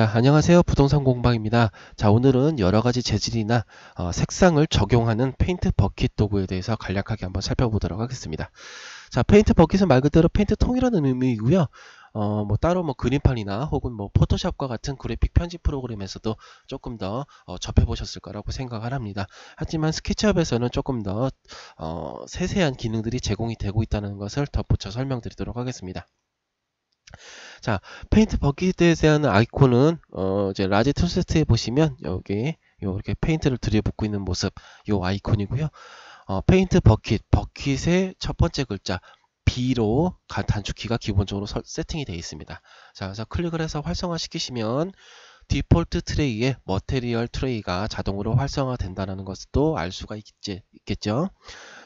자, 안녕하세요. 부동산 공방입니다. 자, 오늘은 여러 가지 재질이나 어, 색상을 적용하는 페인트 버킷 도구에 대해서 간략하게 한번 살펴보도록 하겠습니다. 자, 페인트 버킷은 말 그대로 페인트 통이라는 의미이고요. 어, 뭐 따로 뭐 그림판이나 혹은 뭐 포토샵과 같은 그래픽 편집 프로그램에서도 조금 더 어, 접해보셨을 거라고 생각을 합니다. 하지만 스케치업에서는 조금 더 어, 세세한 기능들이 제공이 되고 있다는 것을 덧붙여 설명드리도록 하겠습니다. 자, 페인트 버킷에 대한 아이콘은 어, 이제 라지 툴세트에 보시면 여기 이렇게 페인트를 들여붓고 있는 모습 이 아이콘이고요. 어, 페인트 버킷, 버킷의 첫 번째 글자 B로 단축키가 기본적으로 설, 세팅이 되어 있습니다. 자, 그래서 클릭을 해서 활성화 시키시면 디폴트 트레이에 머테리얼 트레이가 자동으로 활성화된다는 것도 알 수가 있겠지, 있겠죠.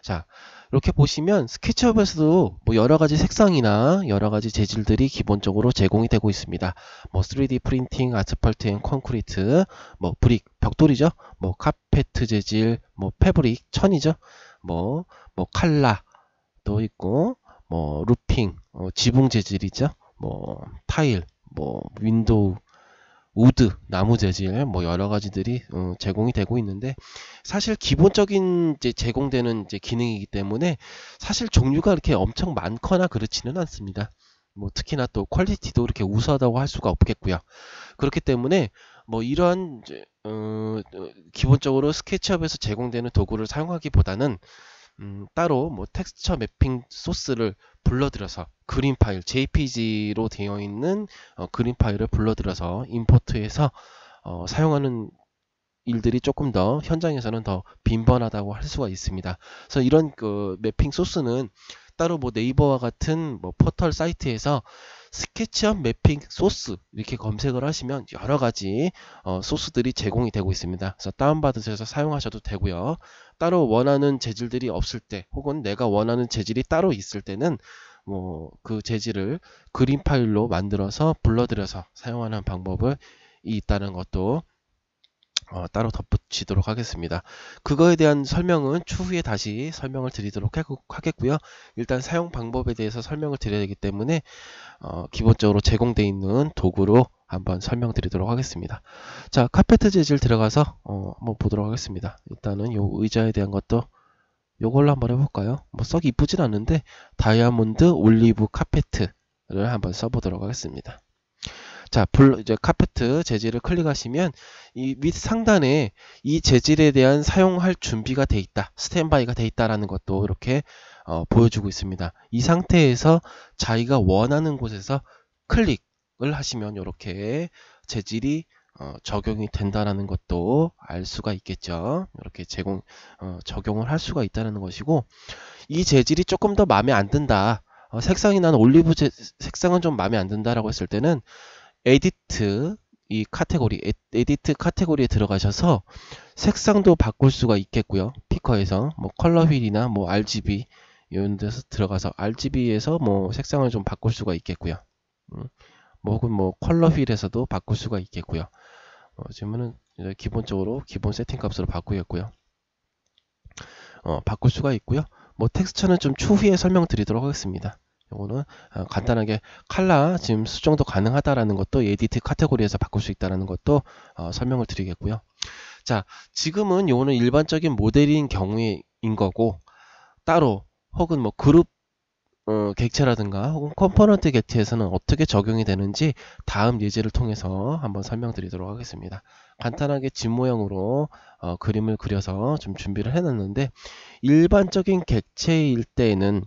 자, 이렇게 보시면 스케치업에서도 뭐 여러가지 색상이나 여러가지 재질들이 기본적으로 제공이 되고 있습니다. 뭐 3D 프린팅, 아스팔트 앤 콘크리트, 뭐 브릭, 벽돌이죠. 뭐 카페트 재질, 뭐 패브릭, 천이죠. 뭐, 뭐 칼라도 있고, 뭐 루핑, 어, 지붕 재질이죠. 뭐 타일, 뭐 윈도우, 우드, 나무 재질, 뭐 여러 가지들이 어, 제공이 되고 있는데 사실 기본적인 이제 제공되는 이제 기능이기 때문에 사실 종류가 이렇게 엄청 많거나 그렇지는 않습니다. 뭐 특히나 또 퀄리티도 이렇게 우수하다고 할 수가 없겠고요. 그렇기 때문에 뭐 이러한 이제, 어, 기본적으로 스케치업에서 제공되는 도구를 사용하기보다는 음, 따로 뭐 텍스처 맵핑 소스를 불러들여서 그림 파일 JPG로 되어 있는 어, 그림 파일을 불러들여서 임포트해서 어, 사용하는 일들이 조금 더 현장에서는 더 빈번하다고 할 수가 있습니다. 그래서 이런 그 매핑 소스는 따로 뭐 네이버와 같은 뭐 포털 사이트에서 스케치업 매핑 소스 이렇게 검색을 하시면 여러 가지 어, 소스들이 제공이 되고 있습니다. 그래서 다운받으셔서 사용하셔도 되고요. 따로 원하는 재질들이 없을 때 혹은 내가 원하는 재질이 따로 있을 때는 뭐 그 재질을 그림 파일로 만들어서 불러들여서 사용하는 방법이 있다는 것도 어, 따로 덧붙이도록 하겠습니다. 그거에 대한 설명은 추후에 다시 설명을 드리도록 하겠고요. 일단 사용 방법에 대해서 설명을 드려야 되기 때문에 어, 기본적으로 제공되어 있는 도구로 한번 설명드리도록 하겠습니다. 자, 카페트 재질 들어가서 어, 한번 보도록 하겠습니다. 일단은 이 의자에 대한 것도 요걸로 한번 해볼까요? 뭐 썩 이쁘진 않은데 다이아몬드 올리브 카페트를 한번 써보도록 하겠습니다. 자, 블 이제 카페트 재질을 클릭하시면 이 밑 상단에 이 재질에 대한 사용할 준비가 돼 있다, 스탠바이가 돼 있다라는 것도 이렇게 어, 보여주고 있습니다. 이 상태에서 자기가 원하는 곳에서 클릭을 하시면 이렇게 재질이 어, 적용이 된다라는 것도 알 수가 있겠죠. 이렇게 제공 어, 적용을 할 수가 있다는 것이고 이 재질이 조금 더 마음에 안 든다. 어, 색상이 난 올리브 재, 색상은 좀 마음에 안 든다라고 했을 때는 에디트 이 카테고리 에, 디트 카테고리에 들어가셔서 색상도 바꿀 수가 있겠고요. 피커에서 뭐 컬러 휠이나 뭐 RGB 이런 데서 들어가서 RGB에서 뭐 색상을 좀 바꿀 수가 있겠고요. 뭐 혹은 뭐 컬러 휠에서도 바꿀 수가 있겠고요. 어, 지금은 기본적으로 기본 세팅 값으로 바꾸겠고요. 어, 바꿀 수가 있고요. 뭐 텍스처는 좀 추후에 설명드리도록 하겠습니다. 요거는 어, 간단하게 칼라 지금 수정도 가능하다라는 것도 에디트 카테고리에서 바꿀 수 있다라는 것도 어, 설명을 드리겠고요. 자, 지금은 요거는 일반적인 모델인 경우인 거고 따로 혹은 뭐 그룹 어, 객체라든가 혹은 컴포넌트 객체에서는 어떻게 적용이 되는지 다음 예제를 통해서 한번 설명드리도록 하겠습니다. 간단하게 집모형으로 어, 그림을 그려서 좀 준비를 해놨는데 일반적인 객체일 때에는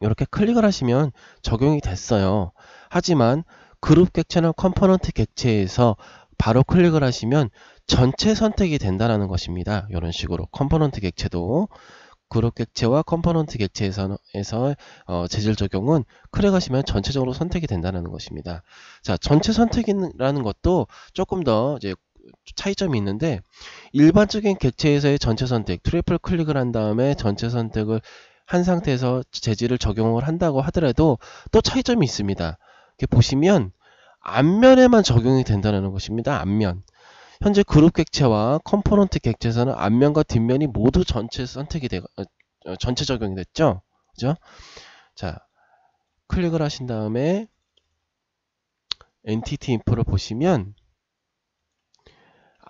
이렇게 클릭을 하시면 적용이 됐어요. 하지만 그룹 객체나 컴포넌트 객체에서 바로 클릭을 하시면 전체 선택이 된다는 것입니다. 이런 식으로 컴포넌트 객체도 그룹 객체와 컴포넌트 객체에서 어, 재질 적용은 클릭하시면 전체적으로 선택이 된다는 것입니다. 자, 전체 선택이라는 것도 조금 더 이제 차이점이 있는데 일반적인 객체에서의 전체 선택, 트리플 클릭을 한 다음에 전체 선택을 한 상태에서 재질을 적용을 한다고 하더라도 또 차이점이 있습니다. 보시면 앞면에만 적용이 된다는 것입니다. 앞면. 현재 그룹 객체와 컴포넌트 객체에서는 앞면과 뒷면이 모두 전체 선택이 되, 어, 어, 전체 적용이 됐죠. 그죠? 자, 클릭을 하신 다음에 엔티티 인포를 보시면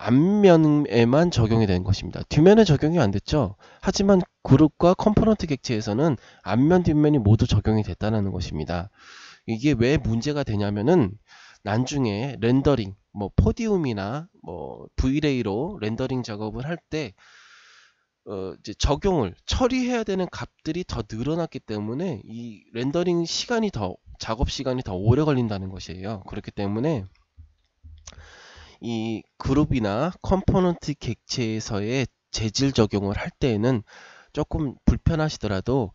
앞면에만 적용이 된 것입니다. 뒷면에 적용이 안 됐죠. 하지만 그룹과 컴포넌트 객체에서는 앞면 뒷면이 모두 적용이 됐다는 것입니다. 이게 왜 문제가 되냐면은 난중에 렌더링, 뭐 포디움이나 뭐 V-ray로 렌더링 작업을 할때 어, 이제 적용을 처리해야 되는 값들이 더 늘어났기 때문에 이 렌더링 시간이 더 작업 시간이 더 오래 걸린다는 것이에요. 그렇기 때문에 이 그룹이나 컴포넌트 객체에서의 재질 적용을 할 때에는 조금 불편하시더라도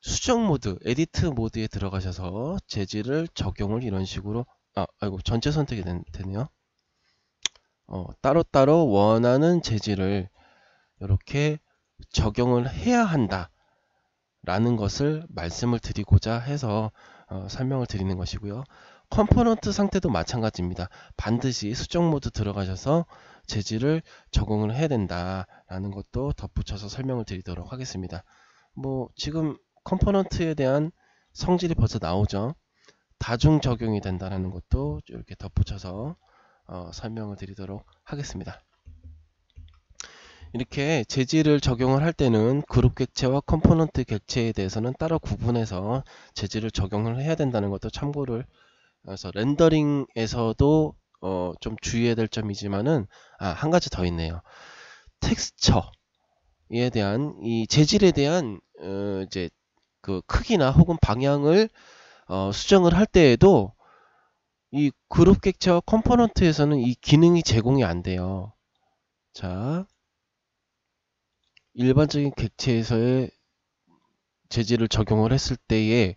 수정 모드, 에디트 모드에 들어가셔서 재질을 적용을 이런 식으로 아, 아이고 전체 선택이 되네요. 어, 따로따로 원하는 재질을 이렇게 적용을 해야 한다 라는 것을 말씀을 드리고자 해서 어, 설명을 드리는 것이고요. 컴포넌트 상태도 마찬가지입니다. 반드시 수정 모드 들어가셔서 재질을 적응을 해야 된다라는 것도 덧붙여서 설명을 드리도록 하겠습니다. 뭐 지금 컴포넌트에 대한 성질이 벌써 나오죠. 다중 적용이 된다라는 것도 이렇게 덧붙여서 어, 설명을 드리도록 하겠습니다. 이렇게 재질을 적용을 할 때는 그룹 객체와 컴포넌트 객체에 대해서는 따로 구분해서 재질을 적용을 해야 된다는 것도 참고를 그래서 렌더링에서도 어, 좀 주의해야 될 점이지만은 아, 한 가지 더 있네요. 텍스처에 대한 이 재질에 대한 어, 이제 그 크기나 혹은 방향을 어, 수정을 할 때에도 이 그룹 객체와 컴포넌트에서는 이 기능이 제공이 안 돼요. 자, 일반적인 객체에서의 재질을 적용을 했을 때에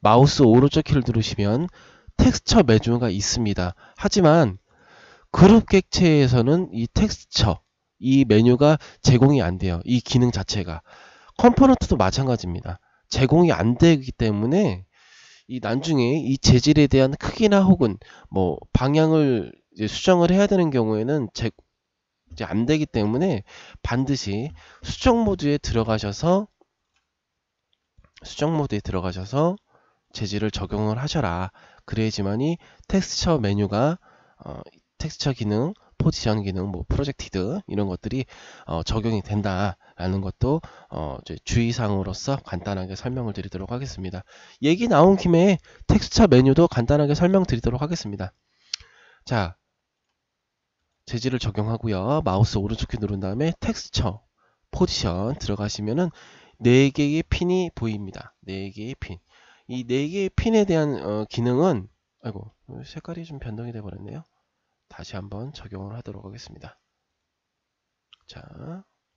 마우스 오른쪽 키를 누르시면 텍스처 매주가 있습니다. 하지만 그룹 객체에서는 이 텍스처, 이 메뉴가 제공이 안 돼요. 이 기능 자체가. 컴포넌트도 마찬가지입니다. 제공이 안 되기 때문에 이난중에이 재질에 대한 크기나 혹은 뭐 방향을 수정을 해야 되는 경우에는 제, 이제 안 되기 때문에 반드시 수정 모드에 들어가셔서 수정 모드에 들어가셔서 재질을 적용을 하셔라 그래야지만이 텍스처 메뉴가 어, 텍스처 기능, 포지션 기능, 뭐 프로젝티드 이런 것들이 어, 적용이 된다라는 것도 어, 주의사항으로서 간단하게 설명을 드리도록 하겠습니다. 얘기 나온 김에 텍스처 메뉴도 간단하게 설명드리도록 하겠습니다. 자, 재질을 적용하고요. 마우스 오른쪽 키 누른 다음에 텍스처 포지션 들어가시면은 4개의 핀이 보입니다. 4개의 핀. 이네 개의 핀에 대한 어, 기능은 아이고 색깔이 좀 변동이 돼 버렸네요. 다시 한번 적용을 하도록 하겠습니다. 자,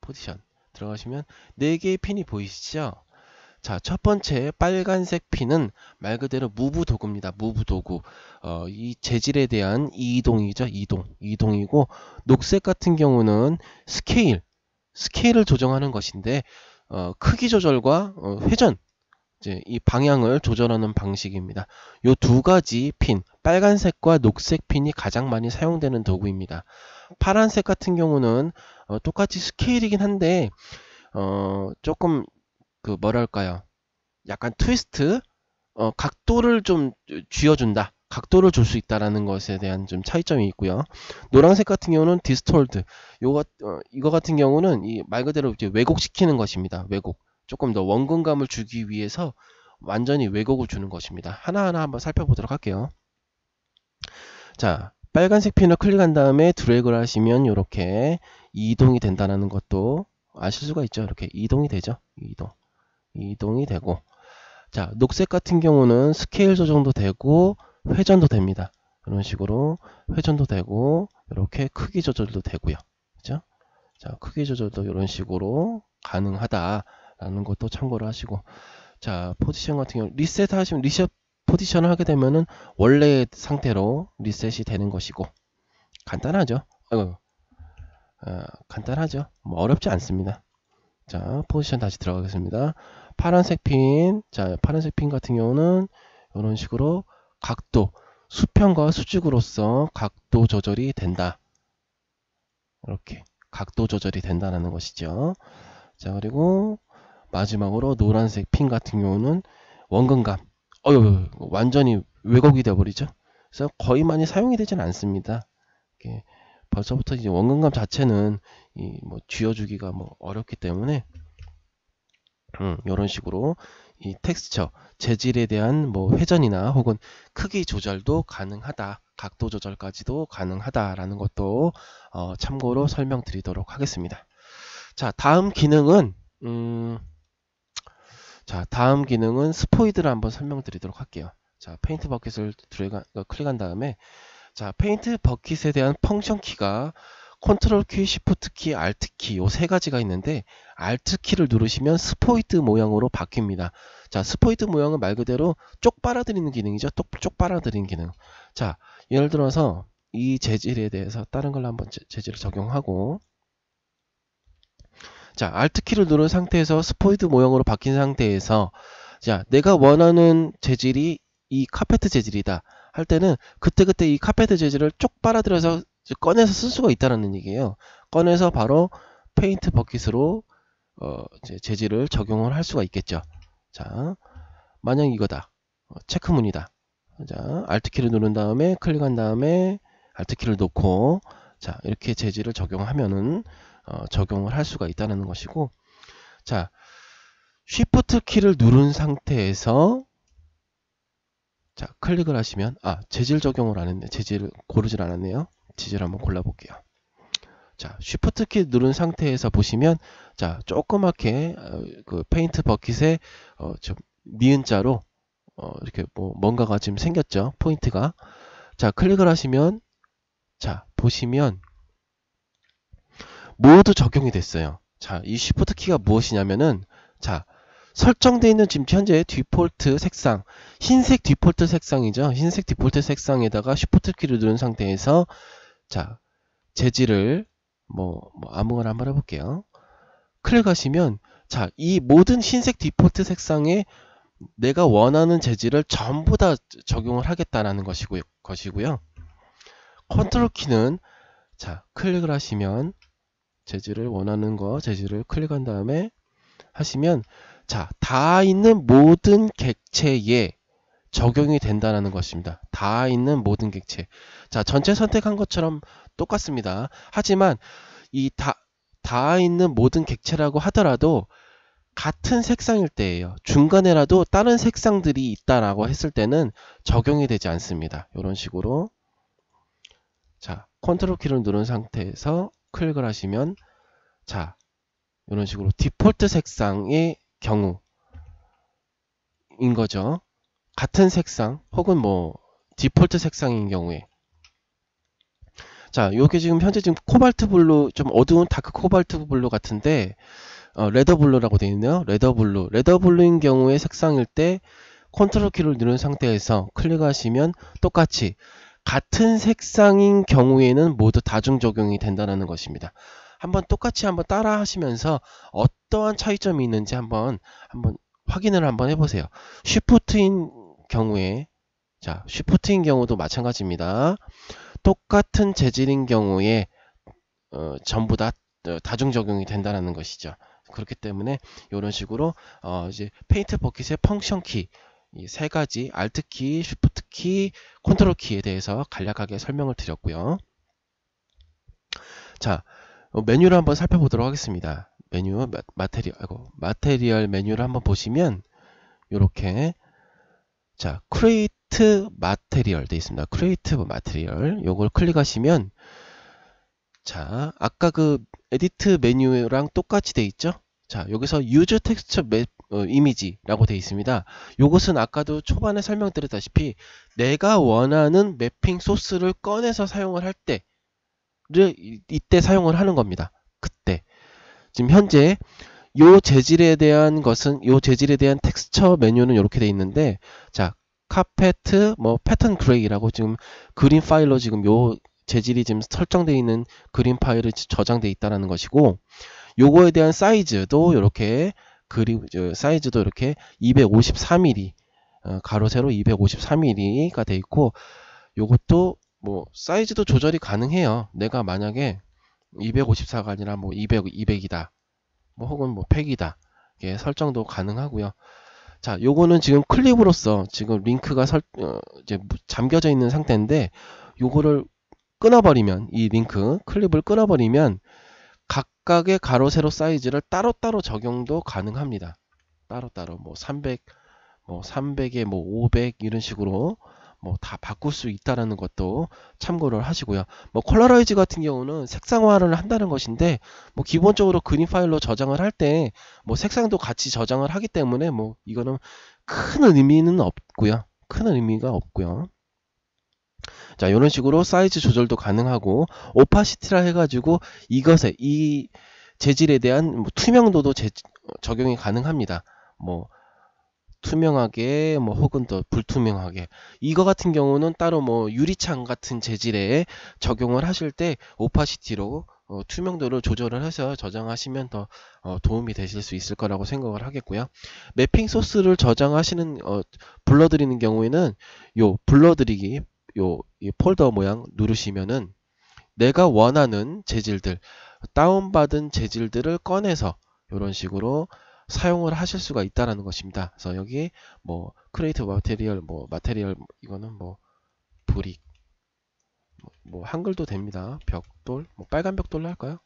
포지션 들어가시면 네 개의 핀이 보이시죠? 자, 첫 번째 빨간색 핀은 말 그대로 무브 도구입니다. 무브 도구. 어, 이 재질에 대한 이동이죠. 이동. 이동이고 녹색 같은 경우는 스케일. 스케일을 조정하는 것인데 어, 크기 조절과 어, 회전 이제 이 방향을 조절하는 방식입니다. 이 두 가지 핀, 빨간색과 녹색 핀이 가장 많이 사용되는 도구입니다. 파란색 같은 경우는 어, 똑같이 스케일이긴 한데 어, 조금 그 뭐랄까요? 약간 트위스트 어, 각도를 좀 쥐어준다. 각도를 줄 수 있다라는 것에 대한 좀 차이점이 있고요. 노란색 같은 경우는 디스톨드. 요거 어, 이거 같은 경우는 이 말 그대로 이제 왜곡시키는 것입니다. 왜곡. 조금 더 원근감을 주기 위해서 완전히 왜곡을 주는 것입니다. 하나하나 한번 살펴보도록 할게요. 자, 빨간색 핀을 클릭한 다음에 드래그를 하시면 이렇게 이동이 된다는 것도 아실 수가 있죠. 이렇게 이동이 되죠. 이동. 이동이 되고 자, 녹색 같은 경우는 스케일 조정도 되고 회전도 됩니다. 이런 식으로 회전도 되고 이렇게 크기 조절도 되고요. 그죠? 자, 크기 조절도 이런 식으로 가능하다. 라는 것도 참고를 하시고 자 포지션 같은 경우 리셋 하시면 리셋 포지션을 하게 되면은 원래 상태로 리셋이 되는 것이고 간단하죠 아 간단하죠 뭐 어렵지 않습니다 자 포지션 다시 들어가겠습니다 파란색 핀 자 파란색 핀 같은 경우는 이런 식으로 각도 수평과 수직으로서 각도 조절이 된다 이렇게 각도 조절이 된다는 것이죠 자 그리고 마지막으로 노란색 핀 같은 경우는 원근감. 어유 완전히 왜곡이 되어버리죠. 그래서 거의 많이 사용이 되진 않습니다. 벌써부터 이제 원근감 자체는 이뭐 쥐어주기가 뭐 어렵기 때문에 음, 이런 식으로 이 텍스처 재질에 대한 뭐 회전이나 혹은 크기 조절도 가능하다 각도 조절까지도 가능하다라는 것도 어, 참고로 설명드리도록 하겠습니다 자 다음 기능은 음, 자, 다음 기능은 스포이드를 한번 설명드리도록 할게요. 자, 페인트 버킷을 들어가, 어, 클릭한 다음에 자, 페인트 버킷에 대한 펑션 키가 컨트롤 키, 시프트 키, 알트 키요 세 가지가 있는데 알트 키를 누르시면 스포이드 모양으로 바뀝니다. 자, 스포이드 모양은 말 그대로 쪽 빨아들이는 기능이죠. 쪽, 쪽 빨아들이는 기능. 자, 예를 들어서 이 재질에 대해서 다른 걸로 한번 재질을 적용하고 자, Alt키를 누른 상태에서 스포이드 모형으로 바뀐 상태에서 자, 내가 원하는 재질이 이 카페트 재질이다 할 때는 그때그때 이 카페트 재질을 쪽 빨아들여서 꺼내서 쓸 수가 있다는 얘기예요. 꺼내서 바로 페인트 버킷으로 어, 재질을 적용을 할 수가 있겠죠. 자, 만약 이거다. 어, 체크문이다. 자, Alt키를 누른 다음에 클릭한 다음에 Alt키를 놓고 자, 이렇게 재질을 적용하면은 어, 적용을 할 수가 있다는 것이고 자 쉬프트 키를 누른 상태에서 자 클릭을 하시면 아 재질 적용을 안 했네 재질을 고르질 않았네요 재질 한번 골라볼게요 자 쉬프트 키 누른 상태에서 보시면 자 조그맣게 어, 그 페인트 버킷에 어, 좀 니은자로 어, 이렇게 뭐 뭔가가 지금 생겼죠 포인트가 자 클릭을 하시면 자 보시면 모두 적용이 됐어요. 자, 이 쉬프트 키가 무엇이냐면은 자, 설정되어 있는 지금 현재 디폴트 색상 흰색 디폴트 색상이죠 흰색 디폴트 색상에다가 쉬프트 키를 누른 상태에서 자 재질을 뭐, 뭐 아무거나 한번 해볼게요 클릭하시면 자이 모든 흰색 디폴트 색상에 내가 원하는 재질을 전부 다 적용을 하겠다라는 것이고, 요 것이고요 컨트롤 키는 자 클릭을 하시면 재질을 원하는 거 재질을 클릭한 다음에 하시면 자, 다 있는 모든 객체에 적용이 된다는 것입니다. 다 있는 모든 객체. 자, 전체 선택한 것처럼 똑같습니다. 하지만 이 다, 다 있는 모든 객체라고 하더라도 같은 색상일 때예요. 중간에라도 다른 색상들이 있다라고 했을 때는 적용이 되지 않습니다. 이런 식으로 자, 컨트롤 키를 누른 상태에서 클릭을 하시면 자 이런 식으로 디폴트 색상의 경우인 거죠. 같은 색상 혹은 뭐 디폴트 색상인 경우에 자 요게 지금 현재 지금 코발트 블루 좀 어두운 다크 코발트 블루 같은데 어, 레더 블루라고 되어 있네요. 레더 블루 레더 블루인 경우에 색상일 때 컨트롤 키를 누른 상태에서 클릭하시면 똑같이 같은 색상인 경우에는 모두 다중 적용이 된다는 것입니다. 한번 똑같이 한번 따라 하시면서 어떠한 차이점이 있는지 한번 한번 확인을 한번 해보세요. 쉬프트인 경우에 자 쉬프트인 경우도 마찬가지입니다. 똑같은 재질인 경우에 어, 전부 다 어, 다중 적용이 된다는 것이죠. 그렇기 때문에 이런 식으로 어, 이제 페인트 버킷의 펑션 키 이세 가지 Alt 키, Shift 키, 컨트롤 키에 대해서 간략하게 설명을 드렸고요. 자, 어, 메뉴를 한번 살펴보도록 하겠습니다. 메뉴 마테리얼 아이고, 마테리얼 메뉴를 한번 보시면 이렇게 자, 크레이트 마테리얼 어 있습니다. 크레이트 마테리얼. 이걸 클릭하시면 자, 아까 그 에디트 메뉴랑 똑같이 되어 있죠? 자, 여기서 유즈 텍스처 어, 이미지라고 되어 있습니다. 이것은 아까도 초반에 설명드렸다시피 내가 원하는 맵핑 소스를 꺼내서 사용을 할 때를 이때 사용을 하는 겁니다. 그때 지금 현재 요 재질에 대한 것은 요 재질에 대한 텍스처 메뉴는 이렇게 되어 있는데 자 카페트 뭐 패턴 그레이라고 지금 그림 파일로 지금 요 재질이 지금 설정되어 있는 그림 파일을 저장되어있다는 것이고 요거에 대한 사이즈도 이렇게 그림 사이즈도 이렇게 2 5 4 m m 가로 세로 2 5 4 m m 가돼 있고 요것도 뭐 사이즈도 조절이 가능해요. 내가 만약에 254가 아니라 뭐 200, 200이다. 뭐 혹은 뭐 100이다. 예, 설정도 가능하고요. 자, 요거는 지금 클립으로서 지금 링크가 설, 어, 이제 잠겨져 있는 상태인데 요거를 끊어버리면 이 링크 클립을 끊어버리면 각각의 가로 세로 사이즈를 따로따로 적용도 가능합니다. 따로따로 뭐 300, 뭐 300에 뭐 500 이런 식으로 뭐 다 바꿀 수 있다라는 것도 참고를 하시고요. 뭐 컬러라이즈 같은 경우는 색상화를 한다는 것인데 뭐 기본적으로 그림 파일로 저장을 할 때 뭐 색상도 같이 저장을 하기 때문에 뭐 이거는 큰 의미는 없고요. 큰 의미가 없고요. 자, 이런 식으로 사이즈 조절도 가능하고 오파시티라 해가지고 이것에 이 재질에 대한 뭐 투명도도 제, 적용이 가능합니다. 뭐 투명하게 뭐 혹은 또 불투명하게 이거 같은 경우는 따로 뭐 유리창 같은 재질에 적용을 하실 때 오파시티로 어, 투명도를 조절을 해서 저장하시면 더 어, 도움이 되실 수 있을 거라고 생각을 하겠고요. 매핑 소스를 저장하시는 어, 불러드리는 경우에는 요불러드리기 요 폴더 모양 누르시면은 내가 원하는 재질들 다운받은 재질들을 꺼내서 이런 식으로 사용을 하실 수가 있다라는 것입니다. 그래서 여기 뭐 크레이트 마테리얼 뭐 마테리얼 이거는 뭐 브릭 뭐, 뭐 한글도 됩니다. 벽돌 뭐 빨간 벽돌로 할까요?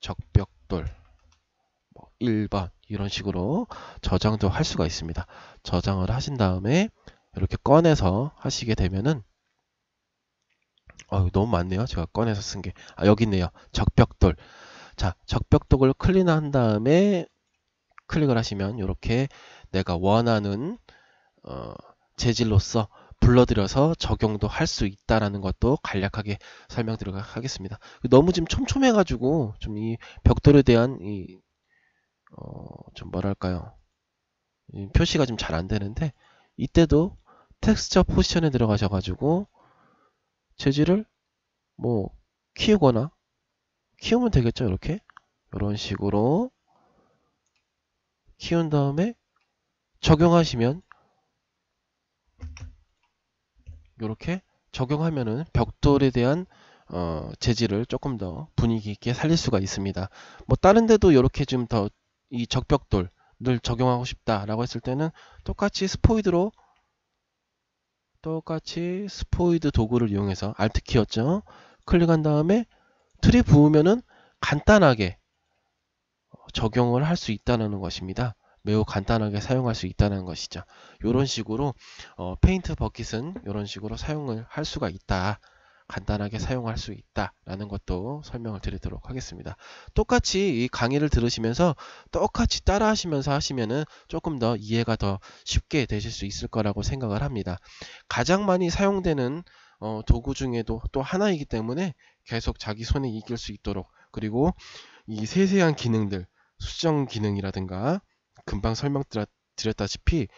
적벽돌 뭐 1번 이런 식으로 저장도 할 수가 있습니다. 저장을 하신 다음에 이렇게 꺼내서 하시게 되면은 어, 너무 많네요. 제가 꺼내서 쓴 게. 아, 여기 있네요. 적벽돌. 자, 적벽돌을 클린한 다음에 클릭을 하시면 이렇게 내가 원하는 어, 재질로서 불러들여서 적용도 할 수 있다라는 것도 간략하게 설명드리겠습니다. 너무 지금 촘촘해가지고 좀 이 벽돌에 대한 이 어, 좀 뭐랄까요 표시가 좀 잘 안 되는데 이때도 텍스처 포지션에 들어가셔가지고 재질을 뭐 키우거나 키우면 되겠죠 이렇게 이런 식으로 키운 다음에 적용하시면 이렇게 적용하면은 벽돌에 대한 어, 재질을 조금 더 분위기 있게 살릴 수가 있습니다. 뭐 다른 데도 이렇게 좀 더 이 적벽돌 을 적용하고 싶다라고 했을 때는 똑같이 스포이드로 똑같이 스포이드 도구를 이용해서 Alt키였죠. 클릭한 다음에 틀이 부으면은 간단하게 적용을 할 수 있다는 것입니다. 매우 간단하게 사용할 수 있다는 것이죠. 이런 식으로 어, 페인트 버킷은 이런 식으로 사용을 할 수가 있다. 간단하게 사용할 수 있다라는 것도 설명을 드리도록 하겠습니다. 똑같이 이 강의를 들으시면서 똑같이 따라 하시면서 하시면은 조금 더 이해가 더 쉽게 되실 수 있을 거라고 생각을 합니다. 가장 많이 사용되는 어, 도구 중에도 또 하나이기 때문에 계속 자기 손에 익힐 수 있도록 그리고 이 세세한 기능들 수정 기능이라든가 금방 설명드렸다시피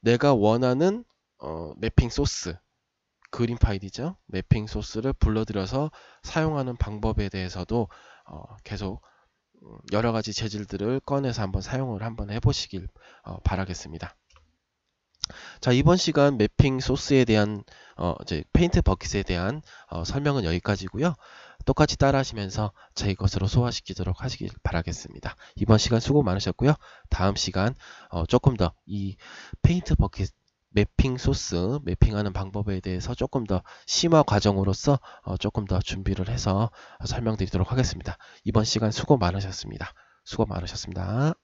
내가 원하는 어, 맵핑 소스 그림 파일이죠. 매핑 소스를 불러들여서 사용하는 방법에 대해서도 어, 계속 음, 여러 가지 재질들을 꺼내서 한번 사용을 한번 해보시길 어, 바라겠습니다. 자 이번 시간 매핑 소스에 대한 어, 이제 페인트 버킷에 대한 어, 설명은 여기까지고요. 똑같이 따라하시면서 제 것으로 소화시키도록 하시길 바라겠습니다. 이번 시간 수고 많으셨고요. 다음 시간 어, 조금 더 이 페인트 버킷 매핑 소스, 매핑하는 방법에 대해서 조금 더 심화 과정으로서 어, 조금 더 준비를 해서 설명드리도록 하겠습니다. 이번 시간 수고 많으셨습니다. 수고 많으셨습니다.